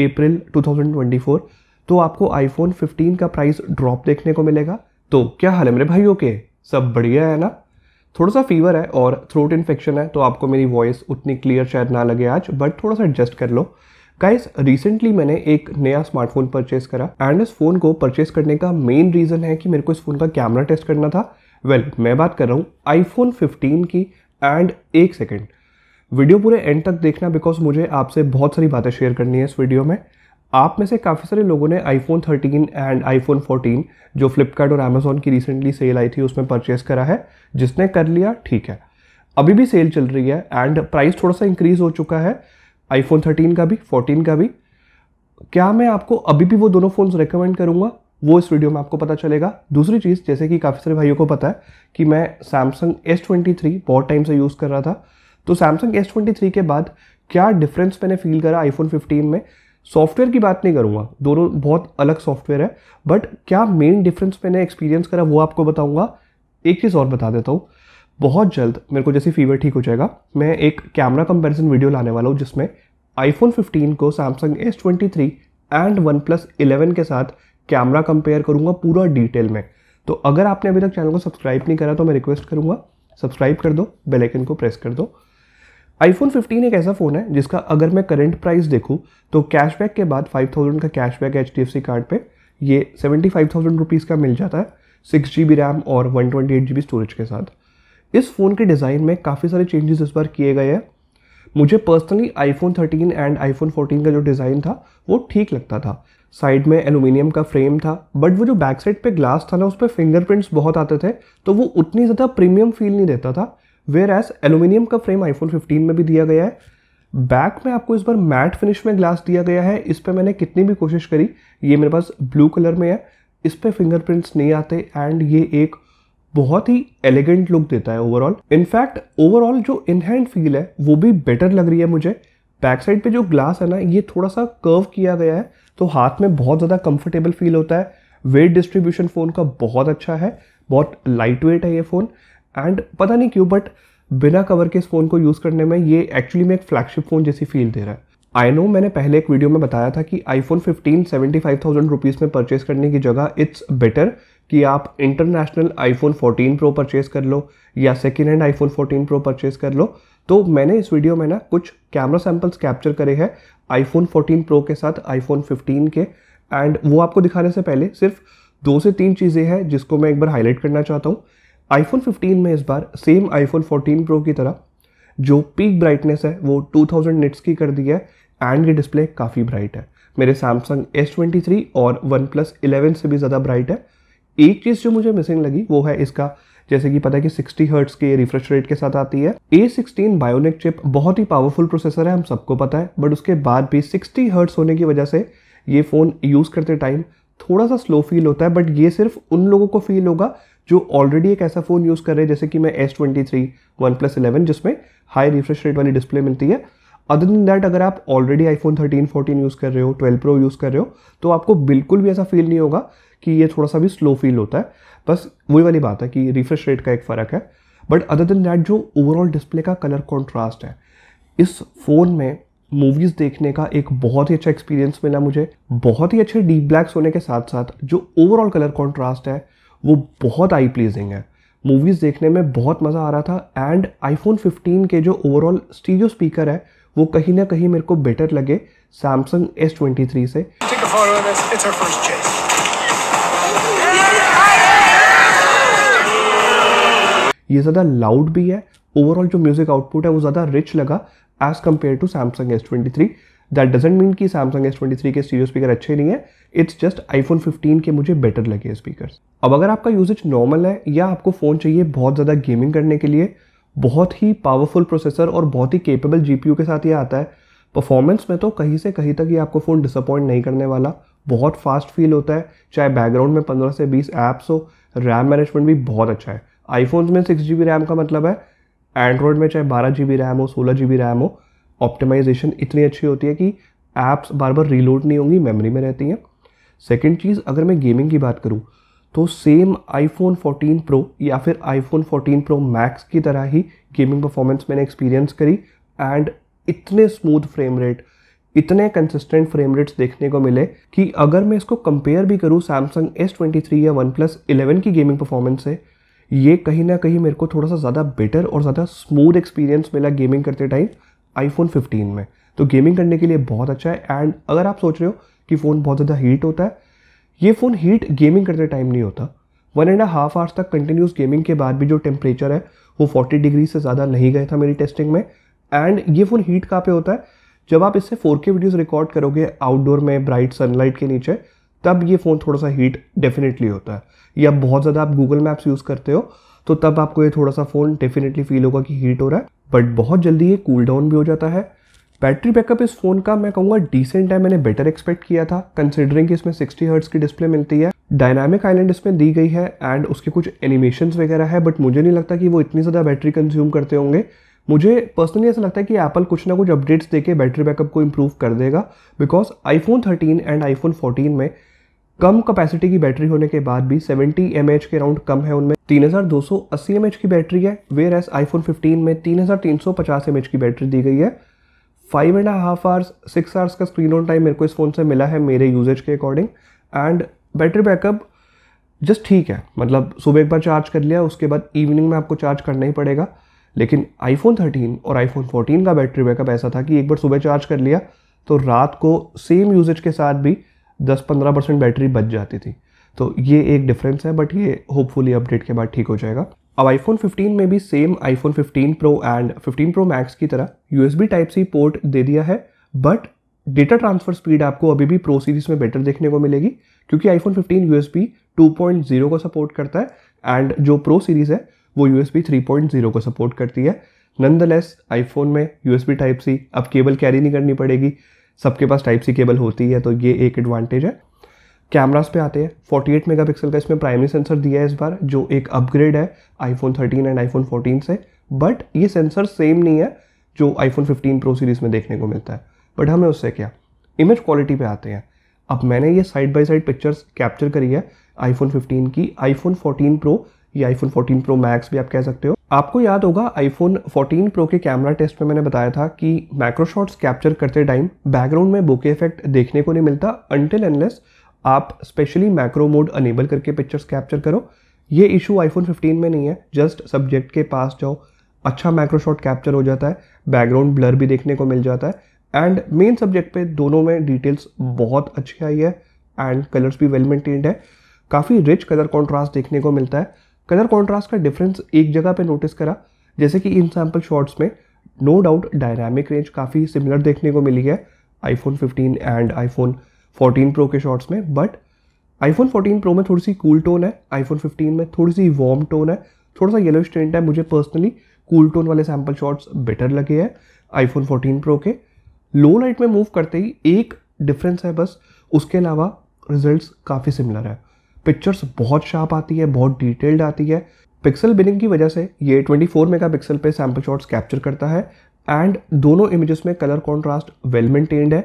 अप्रैल 2024 तो आपको आईफोन 15 का प्राइस ड्रॉप देखने को मिलेगा तो क्या हाल है मेरे भाइयों के सब बढ़िया है ना थोड़ा सा फीवर है और थ्रोट इन्फेक्शन है तो आपको मेरी वॉइस उतनी क्लियर शायद ना लगे आज बट थोड़ा सा एडजस्ट कर लो गाइस रिसेंटली मैंने एक नया स्मार्टफोन परचेस करा एंड इस फ़ोन को परचेस करने का मेन रीज़न है कि मेरे को इस फ़ोन का कैमरा टेस्ट करना था वेल well, मैं बात कर रहा हूँ आईफोन 15 की एंड एक सेकेंड वीडियो पूरे एंड तक देखना बिकॉज मुझे आपसे बहुत सारी बातें शेयर करनी है इस वीडियो में आप में से काफ़ी सारे लोगों ने आईफोन 13 एंड आईफोन 14 जो फ्लिपकार्ट और अमेजोन की रिसेंटली सेल आई थी उसमें परचेस करा है जिसने कर लिया ठीक है अभी भी सेल चल रही है एंड प्राइस थोड़ा सा इंक्रीज हो चुका है आईफोन 13 का भी 14 का भी क्या मैं आपको अभी भी वो दोनों फ़ोन्स रिकमेंड करूँगा वो इस वीडियो में आपको पता चलेगा दूसरी चीज़ जैसे कि काफ़ी सारे भाइयों को पता है कि मैं सैमसंग एस बहुत टाइम से यूज़ कर रहा था तो सैमसंग एस ट्वेंटी थ्री के बाद क्या डिफरेंस मैंने फील करा आईफोन फिफ्टीन में सॉफ्टवेयर की बात नहीं करूँगा दोनों बहुत अलग सॉफ्टवेयर है बट क्या मेन डिफरेंस मैंने एक्सपीरियंस करा वो आपको बताऊँगा एक चीज़ और बता देता हूँ बहुत जल्द मेरे को जैसे फीवर ठीक हो जाएगा मैं एक कैमरा कंपेरिजन वीडियो लाने वाला हूँ जिसमें आईफोन 15 को Samsung S twenty three and OnePlus eleven के साथ कैमरा कंपेयर करूँगा पूरा डिटेल में तो अगर आपने अभी तक चैनल को सब्सक्राइब नहीं करा तो मैं रिक्वेस्ट करूँगा सब्सक्राइब कर दो बेलैकन को प्रेस कर दो आईफोन 15 एक ऐसा फ़ोन है जिसका अगर मैं करंट प्राइस देखूँ तो कैशबैक के बाद 5000 का कैशबैक एच डी कार्ड पे ये 75,000 थाउजेंड का मिल जाता है सिक्स जी रैम और वन ट्वेंटी स्टोरेज के साथ इस फ़ोन के डिज़ाइन में काफ़ी सारे चेंजेस इस बार किए गए हैं मुझे पर्सनली आईफोन 13 एंड आईफोन 14 का जो डिज़ाइन था वो ठीक लगता था साइड में एलुमिनियम का फ्रेम था बट वो जो बैक साइड पे ग्लास था ना उस पर फिंगरप्रिंट्स बहुत आते थे तो वो उतनी ज़्यादा प्रीमियम फील नहीं देता था वेयर एज एलुमिनियम का फ्रेम आईफोन 15 में भी दिया गया है बैक में आपको इस बार मैट फिनिश में ग्लास दिया गया है इस पर मैंने कितनी भी कोशिश करी ये मेरे पास ब्लू कलर में है इस पर फिंगरप्रिंट्स नहीं आते एंड ये एक बहुत ही एलिगेंट लुक देता है ओवरऑल इनफैक्ट ओवरऑल जो इनहैंड फील है वो भी बेटर लग रही है मुझे बैक साइड पे जो ग्लास है ना ये थोड़ा सा कर्व किया गया है तो हाथ में बहुत ज़्यादा कंफर्टेबल फील होता है वेट डिस्ट्रीब्यूशन फ़ोन का बहुत अच्छा है बहुत लाइट वेट है ये फ़ोन एंड पता नहीं क्यों बट बिना कवर के इस फ़ोन को यूज़ करने में ये एक्चुअली में एक फ्लैगशिप फ़ोन जैसी फील दे रहा है आई नो मैंने पहले एक वीडियो में बताया था कि iPhone 15 seventy five thousand rupees में परचेज़ करने की जगह इट्स बेटर कि आप इंटरनेशनल आईफोन 14 प्रो परचेज़ कर लो या second hand iPhone 14 pro purchase कर लो तो मैंने इस वीडियो में ना कुछ कैमरा सैम्पल्स कैप्चर करे हैं आईफोन 14 प्रो के साथ आईफोन 15 के एंड वो आपको दिखाने से पहले सिर्फ दो से तीन चीज़ें हैं जिसको मैं एक बार हाईलाइट करना चाहता हूँ आईफोन 15 में इस बार सेम आईफोन 14 प्रो की तरह जो पीक ब्राइटनेस है वो 2000 निट्स की कर दी है एंड ये डिस्प्ले काफ़ी ब्राइट है मेरे सैमसंग एस ट्वेंटी थ्री और वन प्लस इलेवन से भी ज़्यादा ब्राइट है एक चीज़ जो मुझे मिसिंग लगी वो है इसका जैसे कि पता है कि सिक्सटी हर्ट्स के रिफ्रेश रेट के साथ आती है ए सिक्सटीन बायोनिक चिप बहुत ही पावरफुल प्रोसेसर है हम सबको पता है बट उसके बाद भी सिक्सटी हर्ट्स होने की वजह से ये फ़ोन यूज़ करते टाइम थोड़ा सा स्लो फील होता है बट ये सिर्फ उन लोगों को फील होगा जो ऑलरेडी एक ऐसा फ़ोन यूज़ कर रहे हैं जैसे कि मैं S twenty three OnePlus eleven जिसमें हाई रिफ्रेश रेट वाली डिस्प्ले मिलती है अदर दिन दैट अगर आप already iPhone thirteen fourteen use कर रहे हो ट्वेल्व प्रो यूज़ कर रहे हो तो आपको बिल्कुल भी ऐसा फील नहीं होगा कि ये थोड़ा सा भी स्लो फील होता है बस वही वाली बात है कि रिफ्रेश रेट का एक फ़र्क है बट अदर दिन दैट जो ओवरऑल डिस्प्ले का कलर कॉन्ट्रास्ट है इस फ़ोन में मूवीज़ देखने का एक बहुत ही अच्छा एक्सपीरियंस मिला मुझे बहुत ही अच्छे डीप ब्लैक्स होने के साथ साथ जो ओवरऑल कलर कॉन्ट्रास्ट है वो बहुत आई प्लीजिंग है मूवीज़ देखने में बहुत मज़ा आ रहा था एंड आईफोन 15 के जो ओवरऑल स्टीरियो स्पीकर है वो कहीं ना कहीं मेरे को बेटर लगे सैमसंग एस ट्वेंटी थ्री से ये ज़्यादा लाउड भी है ओवरऑल जो म्यूज़िक आउटपुट है वो ज़्यादा रिच लगा as compare to Samsung S twenty three that doesn't mean कि सैमसंग एस ट्वेंटी थ्री के स्टीरियो स्पीकर अच्छे नहीं है it's just iPhone fifteen के मुझे बेटर लगे स्पीकर अब अगर आपका यूजेज नॉर्मल है या आपको फ़ोन चाहिए बहुत ज़्यादा गेमिंग करने के लिए बहुत ही पावरफुल प्रोसेसर और बहुत ही केपेबल जी पी यू के साथ ये आता है परफॉर्मेंस में तो कहीं से कहीं तक ये आपको फ़ोन डिसअपॉइंट नहीं करने वाला बहुत फास्ट फील होता है चाहे बैकग्राउंड में पंद्रह से बीस ऐप्स हो रैम मैनेजमेंट भी बहुत अच्छा है आईफोन्स में सिक्स जी बी रैम का मतलब है एंड्रॉयड में चाहे बारह जी रैम हो सोलह जी रैम हो ऑप्टिमाइजेशन इतनी अच्छी होती है कि ऐप्स बार बार रीलोड नहीं होंगी मेमोरी में रहती हैं सेकेंड चीज़ अगर मैं गेमिंग की बात करूँ तो सेम iPhone 14 प्रो या फिर iPhone 14 प्रो मैक्स की तरह ही गेमिंग परफॉर्मेंस मैंने एक्सपीरियंस करी एंड इतने स्मूथ फ्रेम रेट इतने कंसिस्टेंट फ्रेम रेट्स देखने को मिले कि अगर मैं इसको कंपेयर भी करूँ सैमसंग एस ट्वेंटी थ्री या वन प्लस इलेवन की गेमिंग परफॉर्मेंस से ये कहीं ना कहीं मेरे को थोड़ा सा ज़्यादा बेटर और ज़्यादा स्मूथ एक्सपीरियंस मिला गेमिंग करते टाइम आईफोन 15 में तो गेमिंग करने के लिए बहुत अच्छा है एंड अगर आप सोच रहे हो कि फ़ोन बहुत ज़्यादा हीट होता है ये फ़ोन हीट गेमिंग करते टाइम नहीं होता वन एंड हाफ आवर्स तक कंटिन्यूस गेमिंग के बाद भी जो टेम्परेचर है वो 40 डिग्री से ज़्यादा नहीं गया था मेरी टेस्टिंग में एंड ये फ़ोन हीट कहाँ पे होता है जब आप इससे 4K वीडियोस रिकॉर्ड करोगे आउटडोर में ब्राइट सनलाइट के नीचे तब ये फ़ोन थोड़ा सा हीट डेफिनेटली होता है या बहुत ज़्यादा आप गूगल मैप्स यूज़ करते हो तो तब आपको ये थोड़ा सा फ़ोन डेफिनेटली फील होगा कि हीट हो रहा है बट बहुत जल्दी ये कूल डाउन भी हो जाता है बैटरी बैकअप इस फ़ोन का मैं कहूँगा डिसेंट है मैंने बेटर एक्सपेक्ट किया था कंसिडरिंग कि इसमें सिक्सटी हर्ट्स की डिस्प्ले मिलती है डायनामिक आइलैंड इसमें दी गई है एंड उसके कुछ एनिमेशन वगैरह है बट मुझे नहीं लगता कि वो इतनी ज़्यादा बैटरी कंज्यूम करते होंगे मुझे पर्सनली ऐसा लगता है कि एप्पल कुछ ना कुछ अपडेट्स देके बैटरी बैकअप को इम्प्रूव कर देगा बिकॉज आईफोन 13 एंड आईफोन 14 में कम कैपेसिटी की बैटरी होने के बाद भी 70 एम के राउंड कम है उनमें 3280 हज़ार की बैटरी है वेयर एस आई 15 में 3350 हज़ार की बैटरी दी गई है five and half hours six hours का स्क्रीन ऑन टाइम मेरे को इस फ़ोन से मिला है मेरे यूजेज के according and battery backup just ठीक है मतलब सुबह एक बार चार्ज कर लिया उसके बाद इवनिंग में आपको चार्ज करना ही पड़ेगा लेकिन आईफोन 13 और आईफोन 14 का बैटरी बैकअप ऐसा था कि एक बार सुबह चार्ज कर लिया तो रात को सेम यूजेज के साथ भी दस पंद्रह परसेंट बैटरी बच जाती थी तो ये एक डिफरेंस है बट ये होपफुली अपडेट के बाद ठीक हो जाएगा अब आईफोन 15 में भी same iPhone 15 pro and 15 pro max की तरह U B type C port दे दिया है बट डेटा ट्रांसफर स्पीड आपको अभी भी प्रो सीरीज में बेटर देखने को मिलेगी क्योंकि आईफोन 15 पॉइंट 2.0 को सपोर्ट करता है एंड जो प्रो सीरीज़ है वो पॉइंट जीरो को सपोर्ट करती है नंद लेस आईफोन में U S B type C अब केबल कैरी नहीं करनी पड़ेगी सबके पास टाइप सी केबल होती है तो ये एक एडवांटेज है कैमरास पे आते हैं 48 मेगा का इसमें प्राइमरी सेंसर दिया है इस बार जो एक अपग्रेड है आईफोन 13 एंड आईफोन 14 से बट ये सेंसर सेम नहीं है जो आईफोन 15 प्रो सीरीज़ में देखने को मिलता है बट हमें उससे क्या इमेज क्वालिटी पे आते हैं अब मैंने ये side by side pictures capture करी है आईफोन 15 की आईफोन 14 प्रो या आईफोन 14 प्रो मैक्स भी आप कह सकते हो आपको याद होगा आईफोन 14 प्रो के कैमरा टेस्ट में मैंने बताया था कि माइक्रोशॉट्स कैप्चर करते टाइम बैकग्राउंड में बुके इफेक्ट देखने को नहीं मिलता अनटिल एनलेस आप स्पेशली मैक्रो मोड अनेबल करके पिक्चर्स कैप्चर करो ये इशू आईफोन 15 में नहीं है जस्ट सब्जेक्ट के पास जाओ अच्छा माइक्रोशॉट कैप्चर हो जाता है बैकग्राउंड ब्लर भी देखने को मिल जाता है एंड मेन सब्जेक्ट पे दोनों में डिटेल्स बहुत अच्छी आई है एंड कलर्स भी वेल मेंटेन्ड है काफ़ी रिच कलर कॉन्ट्रास्ट देखने को मिलता है कलर कॉन्ट्रास्ट का डिफरेंस एक जगह पर नोटिस करा जैसे कि इन सैम्पल शॉट्स में नो डाउट डायनामिक रेंज काफ़ी सिमिलर देखने को मिली है आईफोन 15 एंड आईफोन 14 प्रो के शॉर्ट्स में बट आईफोन 14 प्रो में थोड़ी सी कूल cool टोन है आईफोन 15 में थोड़ी सी वार्म टोन है थोड़ा सा येलो स्टेंट है मुझे पर्सनली कूल टोन वाले सैम्पल शॉर्ट्स बेटर लगे हैं आईफोन 14 प्रो के लो लाइट में मूव करते ही एक डिफरेंस है बस उसके अलावा रिजल्ट काफ़ी सिमिलर है पिक्चर्स बहुत शार्प आती है बहुत डिटेल्ड आती है पिक्सल बिनिंग की वजह से ये 24 मेगापिक्सल पे सैम्पल शॉट्स कैप्चर करता है एंड दोनों इमेजेस में कलर कॉन्ट्रास्ट वेल मेंटेन्ड है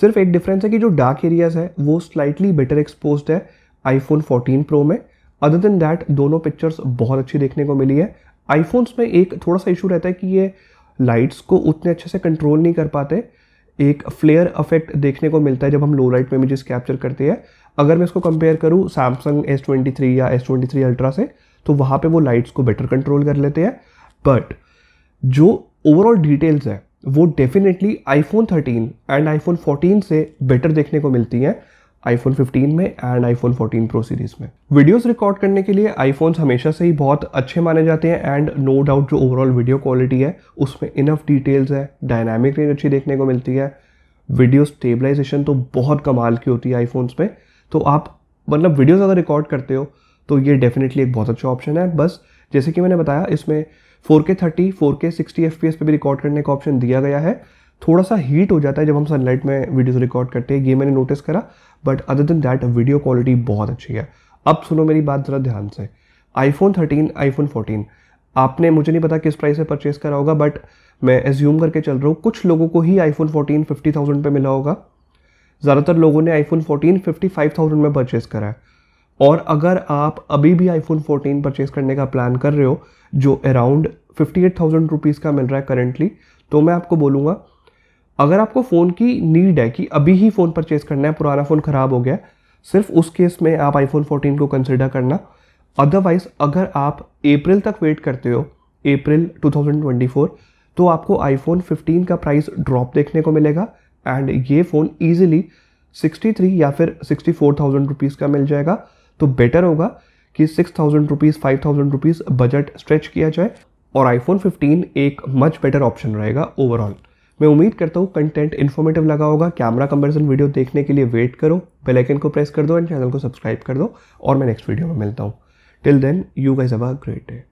सिर्फ एक डिफरेंस है कि जो डार्क एरियाज है वो स्लाइटली बेटर एक्सपोज है आईफोन 14 प्रो में अदर देन दैट दोनों पिक्चर्स बहुत अच्छी देखने को मिली है आईफोन्स में एक थोड़ा सा इशू रहता है कि ये लाइट्स को उतने अच्छे से कंट्रोल नहीं कर पाते एक फ्लेयर अफेक्ट देखने को मिलता है जब हम लो लाइट में इमेजेस कैप्चर करते हैं अगर मैं इसको कंपेयर करूँ सैमसंग एस ट्वेंटी थ्री या एस ट्वेंटी थ्री अल्ट्रा से तो वहाँ पर वो लाइट्स को बेटर कंट्रोल कर लेते हैं बट जो ओवरऑल डिटेल्स है वो डेफिनेटली आईफोन 13 एंड आईफोन 14 से बेटर देखने को मिलती हैं आईफोन 15 में एंड आईफोन 14 प्रो सीरीज में वीडियोस रिकॉर्ड करने के लिए आईफोन्स हमेशा से ही बहुत अच्छे माने जाते हैं एंड नो डाउट जो ओवरऑल वीडियो क्वालिटी है उसमें इनफ डिटेल्स है डायनामिक रेंज अच्छी देखने को मिलती है वीडियो स्टेबलाइजेशन तो बहुत कमाल की होती है आईफोन्स में तो आप मतलब वीडियोस अगर रिकॉर्ड करते हो तो ये डेफिनेटली एक बहुत अच्छा ऑप्शन है बस जैसे कि मैंने बताया इसमें 4K 30, 4K 60 FPS पे भी रिकॉर्ड करने का ऑप्शन दिया गया है थोड़ा सा हीट हो जाता है जब हम सनलाइट में वीडियोस रिकॉर्ड करते हैं ये मैंने नोटिस करा but other than that video quality बहुत अच्छी है अब सुनो मेरी बात ज़रा ध्यान से आईफोन थर्टीन आईफोन 14 आपने मुझे नहीं पता किस प्राइस से परचेज़ करा होगा बट मैं एज्यूम करके चल रहा हूँ कुछ लोगों को ही आईफोन फिफ्टी थाउजेंड पर मिला होगा ज़्यादातर लोगों ने आईफोन 14 55,000 में परचेज़ करा है और अगर आप अभी भी आईफोन 14 परचेज़ करने का प्लान कर रहे हो जो अराउंड 58,000 रुपीस का मिल रहा है करेंटली तो मैं आपको बोलूँगा अगर आपको फ़ोन की नीड है कि अभी ही फ़ोन परचेज़ करना है पुराना फ़ोन ख़राब हो गया सिर्फ उस केस में आप आईफोन 14 को कंसिडर करना अदरवाइज़ अगर आप अप्रैल तक वेट करते हो अप्रैल 2024 तो आपको आईफोन 15 का प्राइस ड्रॉप देखने को मिलेगा एंड ये फ़ोन ईजिली 63 या फिर 64,000 रुपीज़ का मिल जाएगा तो बेटर होगा कि 6,000 रुपीज़ 5,000 रुपीज़ बजट स्ट्रेच किया जाए और आईफोन 15 एक मच बेटर ऑप्शन रहेगा ओवरऑल मैं उम्मीद करता हूँ कंटेंट इन्फॉर्मेटिव लगा होगा कैमरा कंपेरिजन वीडियो देखने के लिए वेट करो बेल आइकन को प्रेस कर दो एंड चैनल को सब्सक्राइब कर दो और मैं नेक्स्ट वीडियो में मिलता हूँ टिल देन यू गाइज अब ग्रेट डे